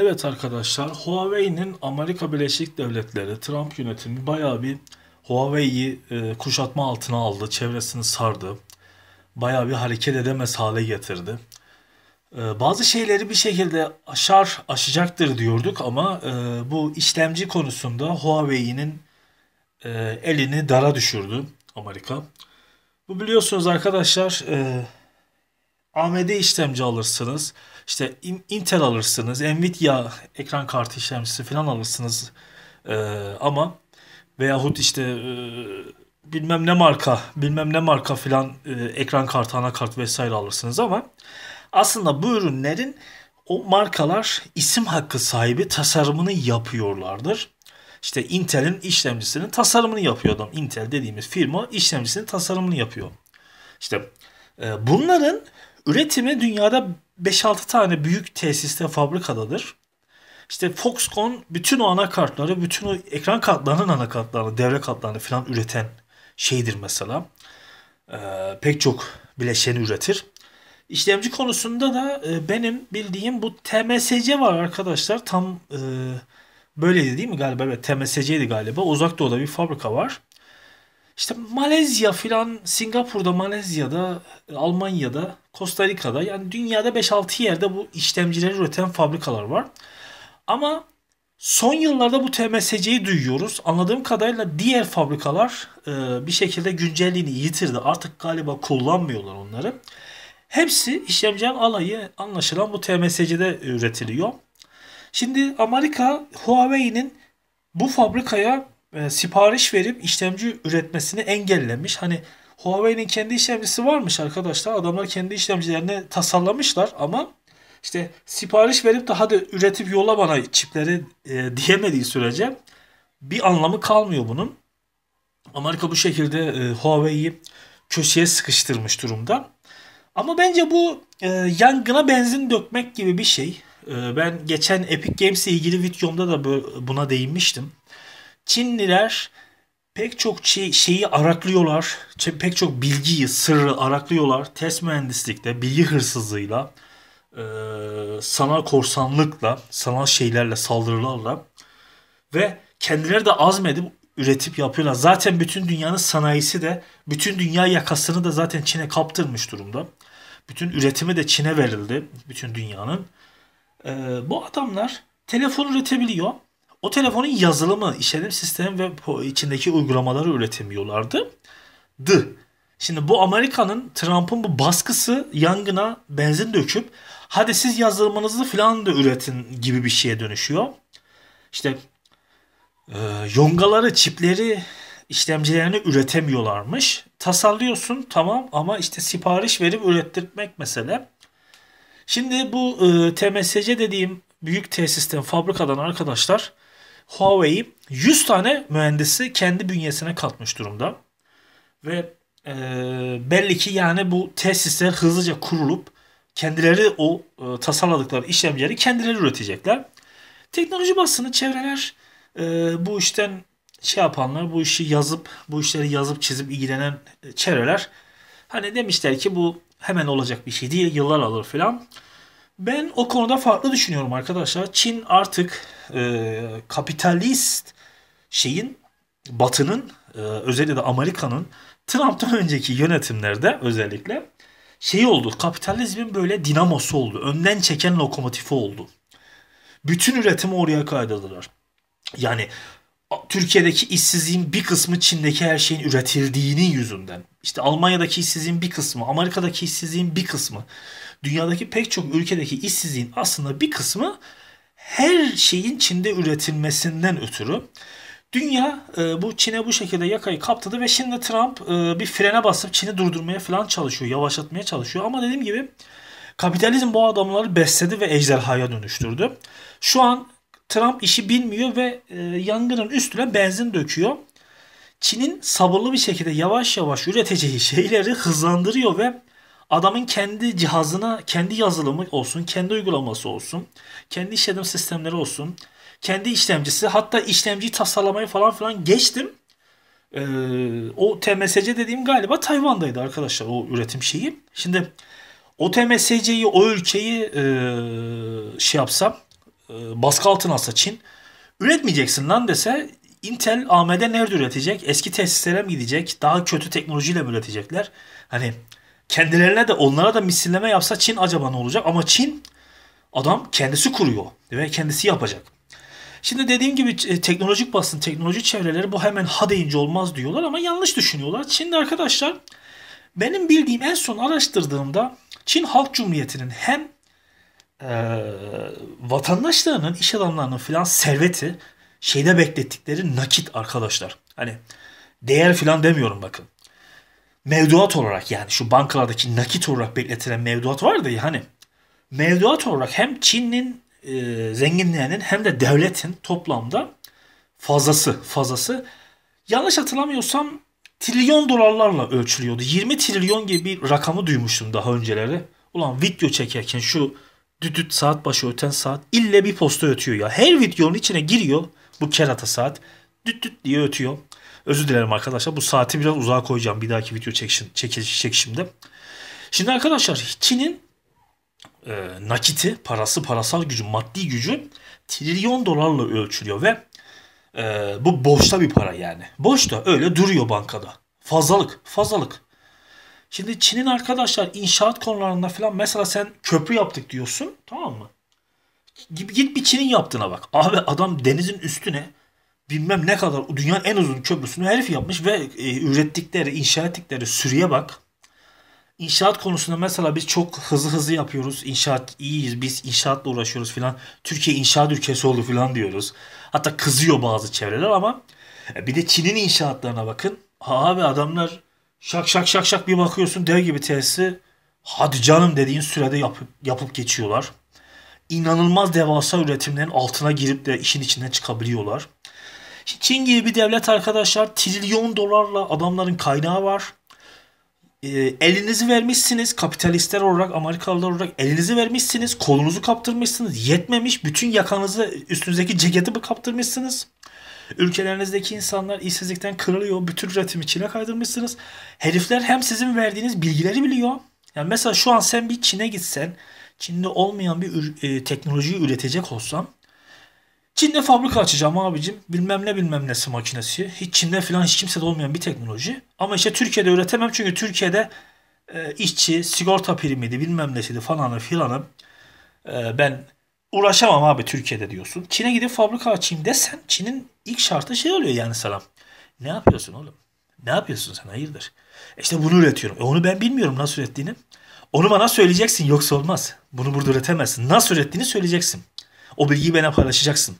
Evet arkadaşlar Huawei'nin Amerika Birleşik Devletleri Trump yönetimi bayağı bir Huawei'yi e, kuşatma altına aldı. Çevresini sardı. Bayağı bir hareket edemez hale getirdi. E, bazı şeyleri bir şekilde aşar aşacaktır diyorduk ama e, bu işlemci konusunda Huawei'nin e, elini dara düşürdü Amerika. Bu biliyorsunuz arkadaşlar e, AMD işlemci alırsınız işte Intel alırsınız, Nvidia ekran kartı işlemcisi falan alırsınız e, ama veyahut işte e, bilmem ne marka, bilmem ne marka filan e, ekran kartı, anakart vesaire alırsınız ama aslında bu ürünlerin o markalar isim hakkı sahibi tasarımını yapıyorlardır. İşte Intel'in işlemcisinin tasarımını yapıyor adam. Intel dediğimiz firma işlemcisinin tasarımını yapıyor. İşte e, bunların üretimi dünyada 5-6 tane büyük tesiste fabrikadadır. İşte Foxconn bütün o anakartları, bütün o ekran kartlarının anakartlarını, devre kartlarını falan üreten şeydir mesela. Ee, pek çok bileşeni üretir. İşlemci konusunda da e, benim bildiğim bu TMSC var arkadaşlar. Tam e, böyleydi değil mi galiba? Evet TMSC'ydi galiba. Uzak Doğu'da bir fabrika var. İşte Malezya filan Singapur'da, Malezya'da, Almanya'da, Costa Rica'da yani dünyada 5-6 yerde bu işlemcileri üreten fabrikalar var. Ama son yıllarda bu TMSC'yi duyuyoruz. Anladığım kadarıyla diğer fabrikalar e, bir şekilde güncelliğini yitirdi. Artık galiba kullanmıyorlar onları. Hepsi işlemcinin alayı anlaşılan bu TMSC'de üretiliyor. Şimdi Amerika Huawei'nin bu fabrikaya e, sipariş verip işlemci üretmesini engellemiş. Hani Huawei'nin kendi işlemcisi varmış arkadaşlar. Adamlar kendi işlemcilerini tasarlamışlar ama işte sipariş verip de hadi üretip yola bana çipleri e, diyemediği sürece bir anlamı kalmıyor bunun. Amerika bu şekilde e, Huawei'yi köşeye sıkıştırmış durumda. Ama bence bu e, yangına benzin dökmek gibi bir şey. E, ben geçen Epic Games ile ilgili videomda da buna değinmiştim. Çinliler pek çok şey, şeyi araklıyorlar. Pek çok bilgiyi, sırrı araklıyorlar. Test mühendislikte, bilgi hırsızlığıyla, e, sanal korsanlıkla, sanal şeylerle, saldırılarla ve kendileri de azmedip üretip yapıyorlar. Zaten bütün dünyanın sanayisi de, bütün dünya yakasını da zaten Çin'e kaptırmış durumda. Bütün üretimi de Çin'e verildi, bütün dünyanın. E, bu adamlar telefon üretebiliyor o telefonun yazılımı, işletim sistemi ve içindeki uygulamaları üretemiyorlardı. Dı. Şimdi bu Amerika'nın Trump'ın bu baskısı yangına benzin döküp hadi siz yazılımınızı falan da üretin gibi bir şeye dönüşüyor. İşte e, yongaları, çipleri, işlemcilerini üretemiyorlarmış. Tasarlıyorsun tamam ama işte sipariş verip ürettirmek mesele. Şimdi bu e, TMSC dediğim büyük tesisten, fabrikadan arkadaşlar Huawei 100 tane mühendisi kendi bünyesine katmış durumda. Ve e, belli ki yani bu tesisler hızlıca kurulup kendileri o e, tasarladıkları işlemcileri kendileri üretecekler. Teknoloji basını çevreler e, bu işten şey yapanlar, bu işi yazıp, bu işleri yazıp çizip ilgilenen e, çevreler hani demişler ki bu hemen olacak bir şey değil, yıllar alır filan. Ben o konuda farklı düşünüyorum arkadaşlar. Çin artık e, kapitalist şeyin Batı'nın e, özellikle de Amerika'nın Trump'tan önceki yönetimlerde özellikle şey oldu. Kapitalizmin böyle dinamosu oldu. Önden çeken lokomotifi oldu. Bütün üretimi oraya kaydırdılar. Yani Türkiye'deki işsizliğin bir kısmı Çin'deki her şeyin üretildiğinin yüzünden. İşte Almanya'daki işsizliğin bir kısmı, Amerika'daki işsizliğin bir kısmı dünyadaki pek çok ülkedeki işsizliğin aslında bir kısmı her şeyin Çin'de üretilmesinden ötürü Dünya e, bu Çin'e bu şekilde yakayı kaptadı ve şimdi Trump e, bir frene basıp Çin'i durdurmaya falan çalışıyor, yavaşlatmaya çalışıyor. Ama dediğim gibi kapitalizm bu adamları besledi ve ejderhaya dönüştürdü. Şu an Trump işi bilmiyor ve e, yangının üstüne benzin döküyor. Çin'in sabırlı bir şekilde yavaş yavaş üreteceği şeyleri hızlandırıyor ve Adamın kendi cihazına, kendi yazılımı olsun, kendi uygulaması olsun, kendi işletim sistemleri olsun, kendi işlemcisi, hatta işlemciyi tasarlamayı falan filan geçtim. Ee, o TMSC dediğim galiba Tayvan'daydı arkadaşlar o üretim şeyi. Şimdi o TMSC'yi, o ülkeyi e, şey yapsam, e, baskı altına alsa Çin, üretmeyeceksin lan dese Intel AMD nerede üretecek? Eski tesislere mi gidecek? Daha kötü teknolojiyle mi üretecekler? Hani kendilerine de onlara da misilleme yapsa Çin acaba ne olacak? Ama Çin adam kendisi kuruyor ve kendisi yapacak. Şimdi dediğim gibi e, teknolojik basın, teknoloji çevreleri bu hemen ha deyince olmaz diyorlar ama yanlış düşünüyorlar. Çin'de arkadaşlar benim bildiğim en son araştırdığımda Çin Halk Cumhuriyeti'nin hem e, vatandaşlarının, iş adamlarının filan serveti şeyde beklettikleri nakit arkadaşlar. Hani değer filan demiyorum bakın mevduat olarak yani şu bankalardaki nakit olarak bekletilen mevduat var da ya hani mevduat olarak hem Çin'in e, zenginliğinin hem de devletin toplamda fazlası fazlası yanlış hatırlamıyorsam trilyon dolarlarla ölçülüyordu. 20 trilyon gibi bir rakamı duymuştum daha önceleri. Ulan video çekerken şu düdüt saat başı öten saat ille bir posta ötüyor ya. Her videonun içine giriyor bu kerata saat. Düt düt diye ötüyor. Özür dilerim arkadaşlar. Bu saati biraz uzağa koyacağım bir dahaki video çekişim, çekiş, çekişimde. Şimdi arkadaşlar Çin'in e, nakiti, parası, parasal gücü, maddi gücü trilyon dolarla ölçülüyor ve e, bu boşta bir para yani. Boşta öyle duruyor bankada. Fazlalık, fazlalık. Şimdi Çin'in arkadaşlar inşaat konularında falan mesela sen köprü yaptık diyorsun tamam mı? Git bir Çin'in yaptığına bak. Abi adam denizin üstüne bilmem ne kadar dünyanın en uzun köprüsünü herif yapmış ve e, ürettikleri, inşa ettikleri sürüye bak. İnşaat konusunda mesela biz çok hızlı hızlı yapıyoruz. İnşaat iyiyiz. Biz inşaatla uğraşıyoruz filan. Türkiye inşaat ülkesi oldu filan diyoruz. Hatta kızıyor bazı çevreler ama e, bir de Çin'in inşaatlarına bakın. Abi adamlar şak şak şak şak bir bakıyorsun dev gibi tesisi hadi canım dediğin sürede yapıp, yapıp geçiyorlar. İnanılmaz devasa üretimlerin altına girip de işin içinden çıkabiliyorlar. Çin gibi bir devlet arkadaşlar trilyon dolarla adamların kaynağı var. E, elinizi vermişsiniz kapitalistler olarak Amerikalılar olarak elinizi vermişsiniz kolunuzu kaptırmışsınız yetmemiş bütün yakanızı üstünüzdeki ceketi mi kaptırmışsınız ülkelerinizdeki insanlar işsizlikten kırılıyor bütün üretimi Çin'e kaydırmışsınız herifler hem sizin verdiğiniz bilgileri biliyor yani mesela şu an sen bir Çin'e gitsen Çin'de olmayan bir e, teknolojiyi üretecek olsam. Çin'de fabrika açacağım abicim. Bilmem ne bilmem nesi makinesi. Hiç Çin'de falan hiç kimse de olmayan bir teknoloji. Ama işte Türkiye'de üretemem çünkü Türkiye'de e, işçi sigorta primiydi bilmem nesiydi falanı filanı. E, ben uğraşamam abi Türkiye'de diyorsun. Çin'e gidip fabrika açayım desen Çin'in ilk şartı şey oluyor yani sana. Ne yapıyorsun oğlum? Ne yapıyorsun sen hayırdır? E işte bunu üretiyorum. E onu ben bilmiyorum nasıl ürettiğini. Onu bana söyleyeceksin yoksa olmaz. Bunu burada üretemezsin. Nasıl ürettiğini söyleyeceksin. O bilgiyi bana paylaşacaksın.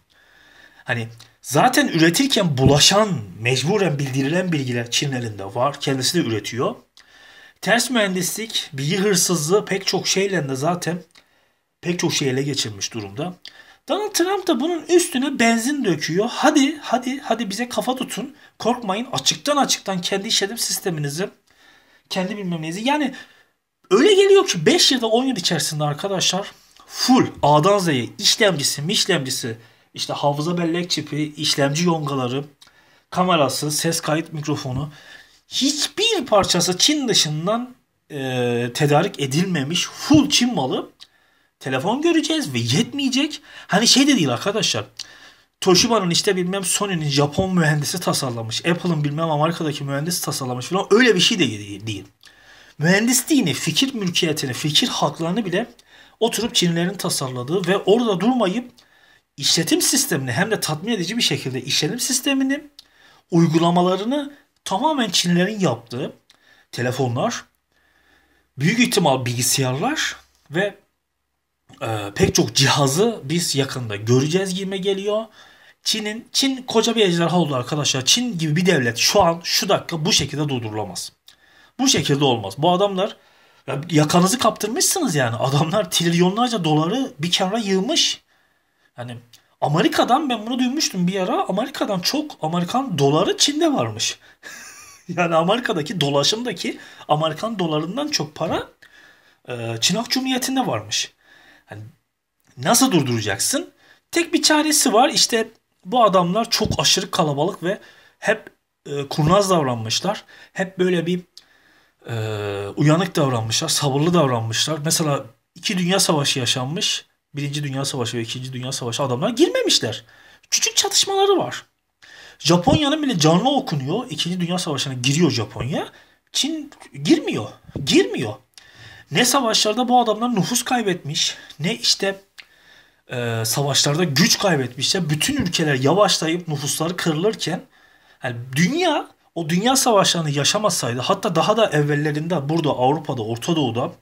Hani zaten üretirken bulaşan, mecburen bildirilen bilgiler elinde var. Kendisi de üretiyor. Ters mühendislik, bilgi hırsızlığı pek çok şeyle de zaten pek çok şey ele geçirmiş durumda. Donald Trump da bunun üstüne benzin döküyor. Hadi hadi hadi bize kafa tutun. Korkmayın açıktan açıktan kendi işletim sisteminizi kendi bilmem neyinizi. Yani öyle geliyor ki 5 ya da 10 yıl içerisinde arkadaşlar full A'dan Z'ye işlemcisi, işlemcisi işte hafıza bellek çipi, işlemci yongaları, kamerası, ses kayıt mikrofonu hiçbir parçası Çin dışından e, tedarik edilmemiş full Çin malı telefon göreceğiz ve yetmeyecek. Hani şey de değil arkadaşlar. Toshiba'nın işte bilmem Sony'nin Japon mühendisi tasarlamış. Apple'ın bilmem Amerika'daki mühendisi tasarlamış falan. Öyle bir şey de değil. Mühendisliğini, fikir mülkiyetini, fikir haklarını bile oturup Çinlilerin tasarladığı ve orada durmayıp işletim sistemini hem de tatmin edici bir şekilde işletim sistemini uygulamalarını tamamen Çinlilerin yaptığı telefonlar, büyük ihtimal bilgisayarlar ve e, pek çok cihazı biz yakında göreceğiz gibi geliyor. Çin'in Çin koca bir ejderha oldu arkadaşlar. Çin gibi bir devlet şu an şu dakika bu şekilde durdurulamaz. Bu şekilde olmaz. Bu adamlar ya yakanızı kaptırmışsınız yani. Adamlar trilyonlarca doları bir kenara yığmış. Hani Amerika'dan ben bunu duymuştum bir ara. Amerika'dan çok Amerikan doları Çin'de varmış. yani Amerika'daki dolaşımdaki Amerikan dolarından çok para e, Çin Halk Cumhuriyeti'nde varmış. Hani nasıl durduracaksın? Tek bir çaresi var. İşte bu adamlar çok aşırı kalabalık ve hep e, kurnaz davranmışlar. Hep böyle bir e, uyanık davranmışlar, sabırlı davranmışlar. Mesela iki dünya savaşı yaşanmış. Birinci Dünya Savaşı ve İkinci Dünya Savaşı adamlar girmemişler. Küçük çatışmaları var. Japonya'nın bile canlı okunuyor. İkinci Dünya Savaşı'na giriyor Japonya. Çin girmiyor. Girmiyor. Ne savaşlarda bu adamlar nüfus kaybetmiş ne işte e, savaşlarda güç kaybetmişler. Bütün ülkeler yavaşlayıp nüfusları kırılırken yani dünya o dünya savaşlarını yaşamasaydı hatta daha da evvellerinde burada Avrupa'da Orta Doğu'da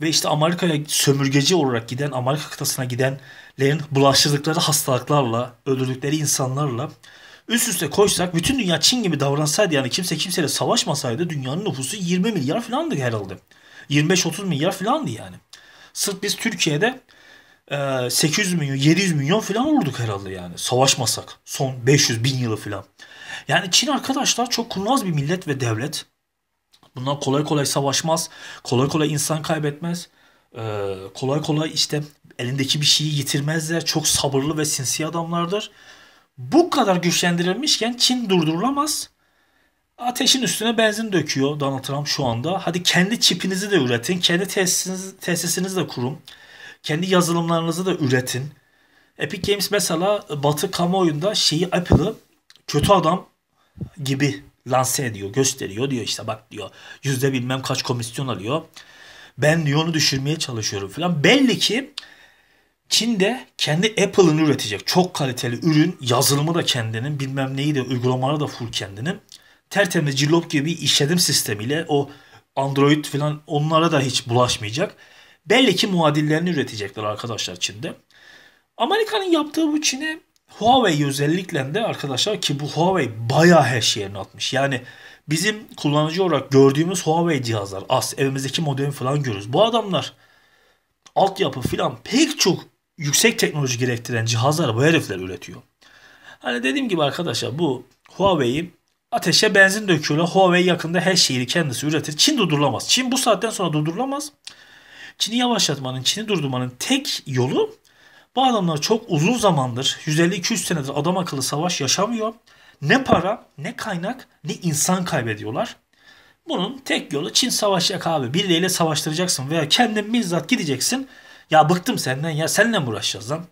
ve işte Amerika'ya sömürgeci olarak giden Amerika kıtasına gidenlerin bulaştırdıkları hastalıklarla öldürdükleri insanlarla üst üste koysak bütün dünya Çin gibi davransaydı yani kimse kimseyle savaşmasaydı dünyanın nüfusu 20 milyar filandı herhalde. 25-30 milyar filandı yani. Sırf biz Türkiye'de 800 e, milyon 700 milyon falan olurduk herhalde yani savaşmasak son 500 bin yılı falan. Yani Çin arkadaşlar çok kurnaz bir millet ve devlet Bunlar kolay kolay savaşmaz. Kolay kolay insan kaybetmez. Ee, kolay kolay işte elindeki bir şeyi yitirmezler. Çok sabırlı ve sinsi adamlardır. Bu kadar güçlendirilmişken Çin durdurulamaz. Ateşin üstüne benzin döküyor Donald Trump şu anda. Hadi kendi çipinizi de üretin. Kendi tesisiniz, tesisiniz de kurun. Kendi yazılımlarınızı da üretin. Epic Games mesela Batı kamuoyunda şeyi Apple'ı kötü adam gibi lanse ediyor, gösteriyor. Diyor işte bak diyor yüzde bilmem kaç komisyon alıyor. Ben diyor onu düşürmeye çalışıyorum falan. Belli ki Çin'de kendi Apple'ını üretecek. Çok kaliteli ürün, yazılımı da kendinin, bilmem neyi de, uygulamaları da full kendinin. Tertemiz cillop gibi bir işletim sistemiyle o Android falan onlara da hiç bulaşmayacak. Belli ki muadillerini üretecekler arkadaşlar Çin'de. Amerika'nın yaptığı bu Çin'e Huawei özellikle de arkadaşlar ki bu Huawei bayağı her şeyini atmış. Yani bizim kullanıcı olarak gördüğümüz Huawei cihazlar, az evimizdeki modemi falan görürüz. Bu adamlar altyapı falan pek çok yüksek teknoloji gerektiren cihazları bu herifler üretiyor. Hani dediğim gibi arkadaşlar bu Huawei'yi ateşe benzin döküyorlar. Huawei yakında her şeyi kendisi üretir. Çin durdurulamaz. Çin bu saatten sonra durdurulamaz. Çin'i yavaşlatmanın, Çin'i durdurmanın tek yolu bu adamlar çok uzun zamandır 150-200 senedir adam akıllı savaş yaşamıyor. Ne para, ne kaynak, ne insan kaybediyorlar. Bunun tek yolu Çin savaşacak abi. Birileriyle savaştıracaksın veya kendin bizzat gideceksin. Ya bıktım senden ya seninle mi uğraşacağız lan?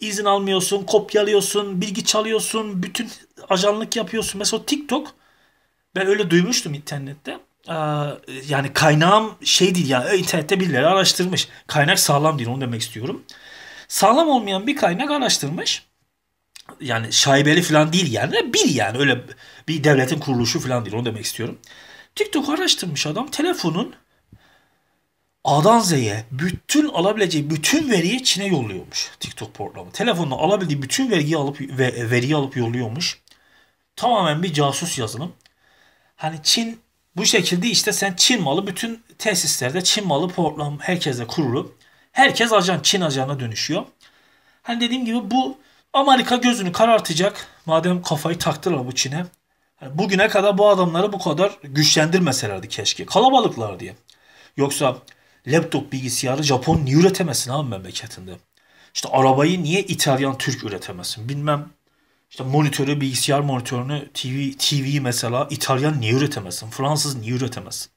İzin almıyorsun, kopyalıyorsun, bilgi çalıyorsun, bütün ajanlık yapıyorsun. Mesela TikTok ben öyle duymuştum internette. Ee, yani kaynağım şey değil ya internette birileri araştırmış. Kaynak sağlam değil onu demek istiyorum sağlam olmayan bir kaynak araştırmış. Yani şaibeli falan değil yani. Bir yani öyle bir devletin kuruluşu falan değil onu demek istiyorum. TikTok araştırmış adam telefonun A'dan Z'ye bütün alabileceği bütün veriyi Çin'e yolluyormuş TikTok programı. Telefonla alabildiği bütün veriyi alıp ve, veriyi alıp yolluyormuş. Tamamen bir casus yazılım. Hani Çin bu şekilde işte sen Çin malı bütün tesislerde Çin malı program herkese kurulup Herkes ajan, Çin ajanına dönüşüyor. Hani dediğim gibi bu Amerika gözünü karartacak. Madem kafayı taktılar bu Çin'e. bugüne kadar bu adamları bu kadar güçlendirmeselerdi keşke. Kalabalıklar diye. Yoksa laptop bilgisayarı Japon niye üretemesin abi memleketinde? İşte arabayı niye İtalyan Türk üretemesin? Bilmem işte monitörü, bilgisayar monitörünü, TV, TV'yi mesela İtalyan niye üretemesin? Fransız niye üretemesin?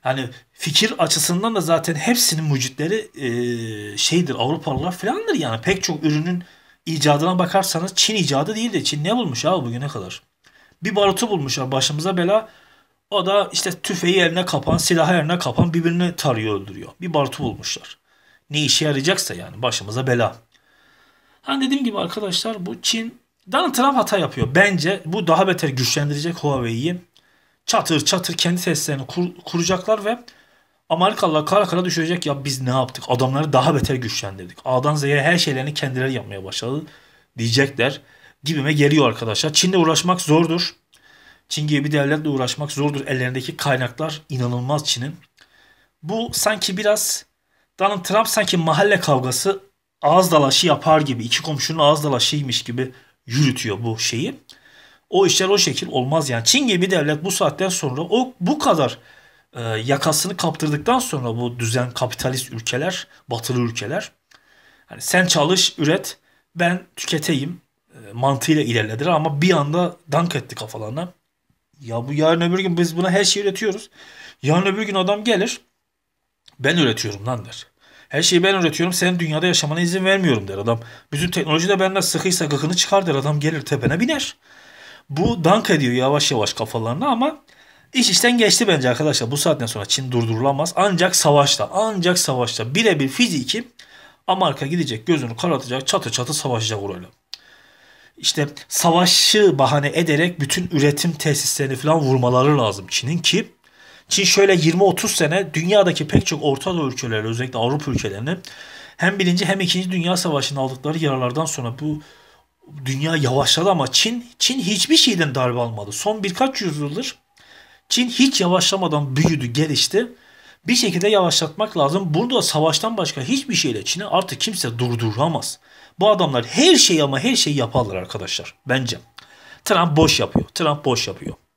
hani fikir açısından da zaten hepsinin mucitleri e, şeydir Avrupalılar falandır yani pek çok ürünün icadına bakarsanız Çin icadı değil de Çin ne bulmuş abi bugüne kadar? Bir barutu bulmuşlar başımıza bela. O da işte tüfeği eline kapan, silahı eline kapan birbirini tarıyor öldürüyor. Bir barutu bulmuşlar. Ne işe yarayacaksa yani başımıza bela. Hani dediğim gibi arkadaşlar bu Çin Donald Trump hata yapıyor. Bence bu daha beter güçlendirecek Huawei'yi çatır çatır kendi seslerini kur, kuracaklar ve Amerikalılar kara kara düşürecek ya biz ne yaptık? Adamları daha beter güçlendirdik. A'dan Z'ye her şeylerini kendileri yapmaya başladı diyecekler gibime geliyor arkadaşlar. Çin'le uğraşmak zordur. Çin gibi bir devletle uğraşmak zordur. Ellerindeki kaynaklar inanılmaz Çin'in. Bu sanki biraz Donald Trump sanki mahalle kavgası ağız dalaşı yapar gibi, iki komşunun ağız dalaşıymış gibi yürütüyor bu şeyi. O işler o şekil olmaz yani. Çin gibi devlet bu saatten sonra o bu kadar e, yakasını kaptırdıktan sonra bu düzen kapitalist ülkeler, batılı ülkeler hani sen çalış, üret, ben tüketeyim e, mantığıyla ilerlediler ama bir anda dank etti kafalarına. Ya bu yarın öbür gün biz buna her şeyi üretiyoruz. Yarın öbür gün adam gelir ben üretiyorum lan der. Her şeyi ben üretiyorum. Senin dünyada yaşamana izin vermiyorum der adam. Bütün teknoloji de benden sıkıysa gıkını çıkar der adam. Gelir tepene biner. Bu dank ediyor yavaş yavaş kafalarına ama iş işten geçti bence arkadaşlar. Bu saatten sonra Çin durdurulamaz. Ancak savaşta, ancak savaşta birebir fiziki Amerika gidecek gözünü karartacak çatı çatı savaşacak orayla. İşte savaşı bahane ederek bütün üretim tesislerini falan vurmaları lazım Çin'in ki Çin şöyle 20-30 sene dünyadaki pek çok Orta Doğu ülkeleri özellikle Avrupa ülkelerini hem birinci hem ikinci dünya savaşının aldıkları yaralardan sonra bu dünya yavaşladı ama Çin Çin hiçbir şeyden darbe almadı. Son birkaç yüzyıldır Çin hiç yavaşlamadan büyüdü, gelişti. Bir şekilde yavaşlatmak lazım. Burada savaştan başka hiçbir şeyle Çin'i artık kimse durduramaz. Bu adamlar her şeyi ama her şeyi yaparlar arkadaşlar bence. Trump boş yapıyor. Trump boş yapıyor.